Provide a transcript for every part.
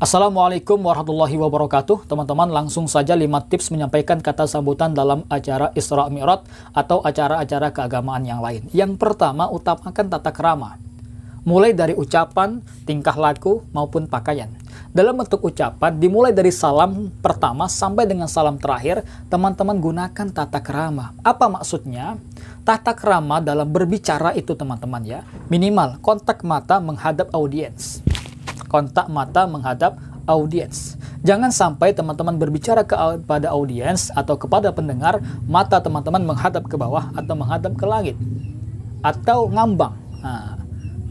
Assalamualaikum warahmatullahi wabarakatuh. Teman-teman, langsung saja 5 tips menyampaikan kata sambutan dalam acara Isra Mi'raj atau acara-acara keagamaan yang lain. Yang pertama, utamakan tata kerama. Mulai dari ucapan, tingkah laku, maupun pakaian. Dalam bentuk ucapan, dimulai dari salam pertama sampai dengan salam terakhir, teman-teman gunakan tata kerama. Apa maksudnya? Tata kerama dalam berbicara itu teman-teman ya. Minimal, kontak mata menghadap audiens kontak mata menghadap audiens. Jangan sampai teman-teman berbicara kepada audiens atau kepada pendengar, mata teman-teman menghadap ke bawah atau menghadap ke langit atau ngambang. Nah,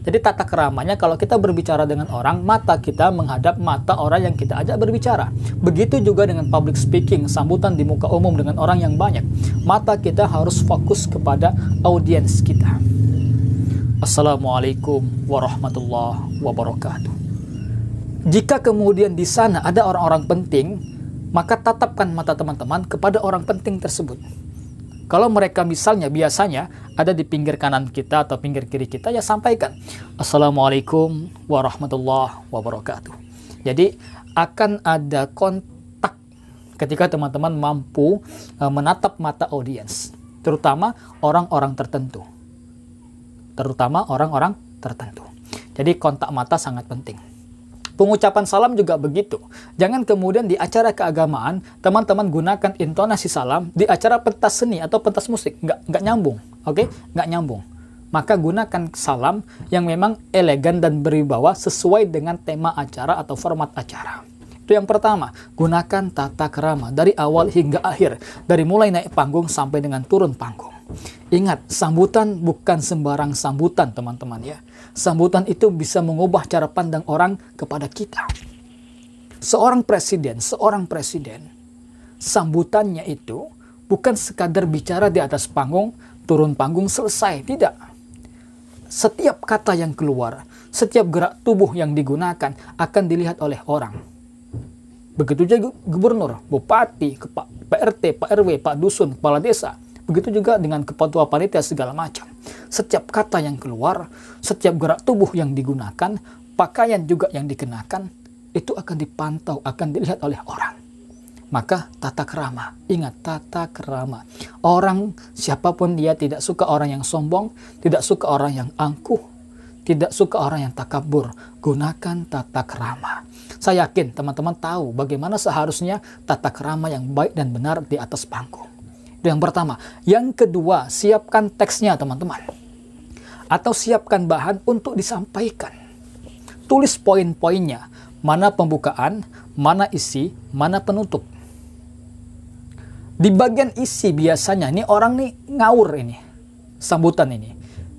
jadi tata keramanya kalau kita berbicara dengan orang, mata kita menghadap mata orang yang kita ajak berbicara. Begitu juga dengan public speaking, sambutan di muka umum dengan orang yang banyak. Mata kita harus fokus kepada audiens kita. Assalamualaikum warahmatullahi wabarakatuh. Jika kemudian di sana ada orang-orang penting, maka tatapkan mata teman-teman kepada orang penting tersebut. Kalau mereka misalnya biasanya ada di pinggir kanan kita atau pinggir kiri kita, ya sampaikan. Assalamualaikum warahmatullahi wabarakatuh. Jadi akan ada kontak ketika teman-teman mampu e, menatap mata audiens, terutama orang-orang tertentu. Terutama orang-orang tertentu. Jadi kontak mata sangat penting. Pengucapan salam juga begitu. Jangan kemudian di acara keagamaan, teman-teman gunakan intonasi salam di acara pentas seni atau pentas musik. Nggak, nggak nyambung, oke? Okay? Nggak nyambung. Maka gunakan salam yang memang elegan dan berwibawa sesuai dengan tema acara atau format acara. Itu yang pertama, gunakan tata kerama dari awal hingga akhir, dari mulai naik panggung sampai dengan turun panggung. Ingat, sambutan bukan sembarang sambutan, teman-teman ya. Sambutan itu bisa mengubah cara pandang orang kepada kita. Seorang presiden, seorang presiden, sambutannya itu bukan sekadar bicara di atas panggung, turun panggung selesai, tidak. Setiap kata yang keluar, setiap gerak tubuh yang digunakan akan dilihat oleh orang. Begitu juga gubernur, bupati, Pak PRT, Pak RW, Pak dusun, kepala desa Begitu juga dengan kepatuhan panitia segala macam. Setiap kata yang keluar, setiap gerak tubuh yang digunakan, pakaian juga yang dikenakan, itu akan dipantau, akan dilihat oleh orang. Maka tata kerama, ingat tata kerama. Orang siapapun dia tidak suka orang yang sombong, tidak suka orang yang angkuh, tidak suka orang yang takabur. Gunakan tata kerama. Saya yakin teman-teman tahu bagaimana seharusnya tata kerama yang baik dan benar di atas panggung. Itu yang pertama. Yang kedua, siapkan teksnya teman-teman. Atau siapkan bahan untuk disampaikan. Tulis poin-poinnya. Mana pembukaan, mana isi, mana penutup. Di bagian isi biasanya, ini orang nih ngawur ini. Sambutan ini.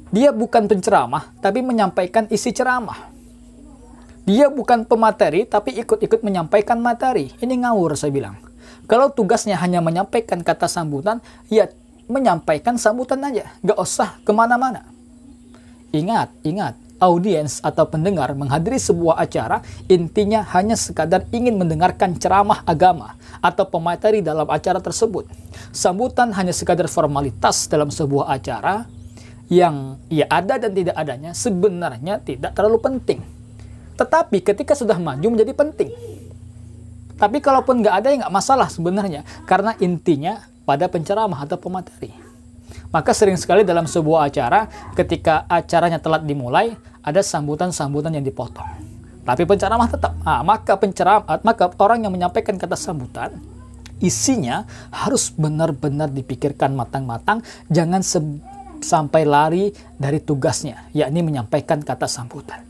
Dia bukan penceramah, tapi menyampaikan isi ceramah. Dia bukan pemateri, tapi ikut-ikut menyampaikan materi. Ini ngawur saya bilang kalau tugasnya hanya menyampaikan kata sambutan, ya menyampaikan sambutan aja. Gak usah kemana-mana. Ingat, ingat, audiens atau pendengar menghadiri sebuah acara intinya hanya sekadar ingin mendengarkan ceramah agama atau pemateri dalam acara tersebut. Sambutan hanya sekadar formalitas dalam sebuah acara yang ya ada dan tidak adanya sebenarnya tidak terlalu penting. Tetapi ketika sudah maju menjadi penting. Tapi kalaupun nggak ada ya nggak masalah sebenarnya, karena intinya pada penceramah atau pemateri. Maka sering sekali dalam sebuah acara, ketika acaranya telat dimulai, ada sambutan-sambutan yang dipotong. Tapi penceramah tetap. Nah, maka penceramah, maka orang yang menyampaikan kata sambutan, isinya harus benar-benar dipikirkan matang-matang, jangan sampai lari dari tugasnya, yakni menyampaikan kata sambutan.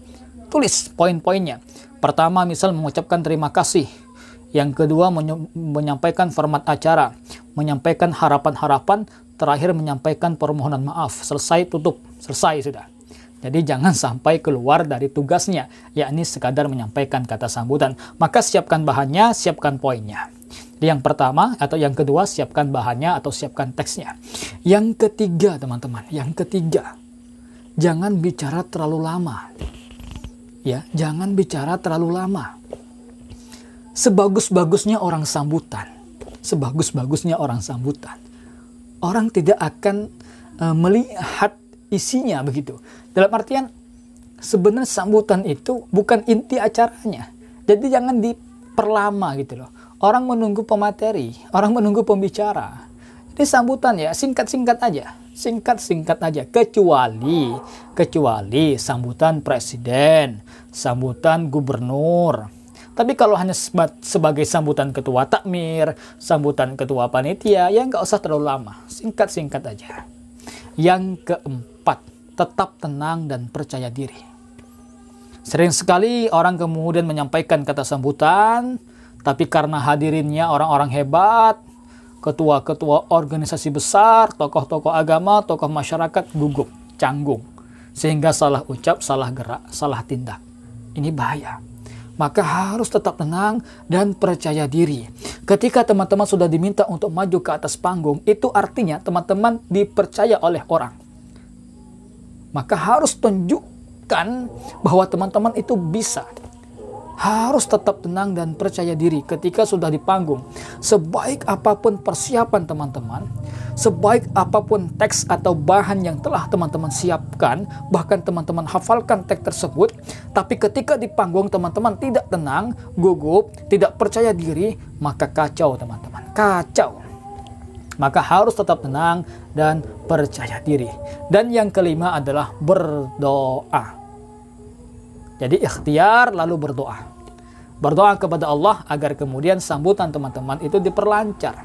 Tulis poin-poinnya. Pertama, misal mengucapkan terima kasih yang kedua, menyampaikan format acara, menyampaikan harapan-harapan, terakhir menyampaikan permohonan maaf. Selesai, tutup. Selesai, sudah. Jadi jangan sampai keluar dari tugasnya, yakni sekadar menyampaikan kata sambutan. Maka siapkan bahannya, siapkan poinnya. Jadi yang pertama atau yang kedua, siapkan bahannya atau siapkan teksnya. Yang ketiga, teman-teman, yang ketiga, jangan bicara terlalu lama. Ya, jangan bicara terlalu lama sebagus-bagusnya orang sambutan, sebagus-bagusnya orang sambutan, orang tidak akan uh, melihat isinya begitu. Dalam artian sebenarnya sambutan itu bukan inti acaranya. Jadi jangan diperlama gitu loh. Orang menunggu pemateri, orang menunggu pembicara. Ini sambutan ya singkat-singkat aja, singkat-singkat aja. Kecuali kecuali sambutan presiden, sambutan gubernur, tapi kalau hanya sebagai sambutan ketua takmir, sambutan ketua panitia, ya nggak usah terlalu lama. Singkat-singkat aja. Yang keempat, tetap tenang dan percaya diri. Sering sekali orang kemudian menyampaikan kata sambutan, tapi karena hadirinnya orang-orang hebat, ketua-ketua organisasi besar, tokoh-tokoh agama, tokoh masyarakat gugup, canggung. Sehingga salah ucap, salah gerak, salah tindak. Ini bahaya maka harus tetap tenang dan percaya diri. Ketika teman-teman sudah diminta untuk maju ke atas panggung, itu artinya teman-teman dipercaya oleh orang. Maka harus tunjukkan bahwa teman-teman itu bisa harus tetap tenang dan percaya diri ketika sudah di panggung. Sebaik apapun persiapan teman-teman, sebaik apapun teks atau bahan yang telah teman-teman siapkan, bahkan teman-teman hafalkan teks tersebut, tapi ketika di panggung teman-teman tidak tenang, gugup, tidak percaya diri, maka kacau teman-teman. Kacau. Maka harus tetap tenang dan percaya diri. Dan yang kelima adalah berdoa. Jadi ikhtiar lalu berdoa. Berdoa kepada Allah agar kemudian sambutan teman-teman itu diperlancar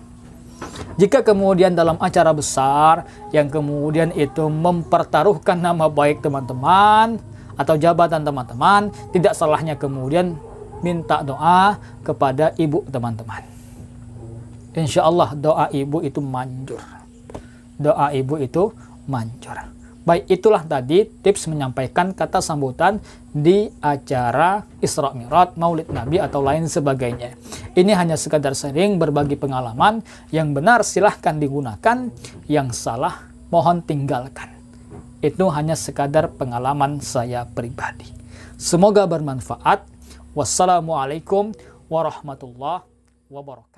jika kemudian dalam acara besar yang kemudian itu mempertaruhkan nama baik teman-teman atau jabatan teman-teman, tidak salahnya kemudian minta doa kepada ibu teman-teman. Insya Allah doa ibu itu manjur. Doa ibu itu manjur. Baik, itulah tadi tips menyampaikan kata sambutan di acara Isra Mi'raj, Maulid Nabi atau lain sebagainya. Ini hanya sekadar sering berbagi pengalaman, yang benar silahkan digunakan, yang salah mohon tinggalkan. Itu hanya sekadar pengalaman saya pribadi. Semoga bermanfaat. Wassalamualaikum warahmatullahi wabarakatuh.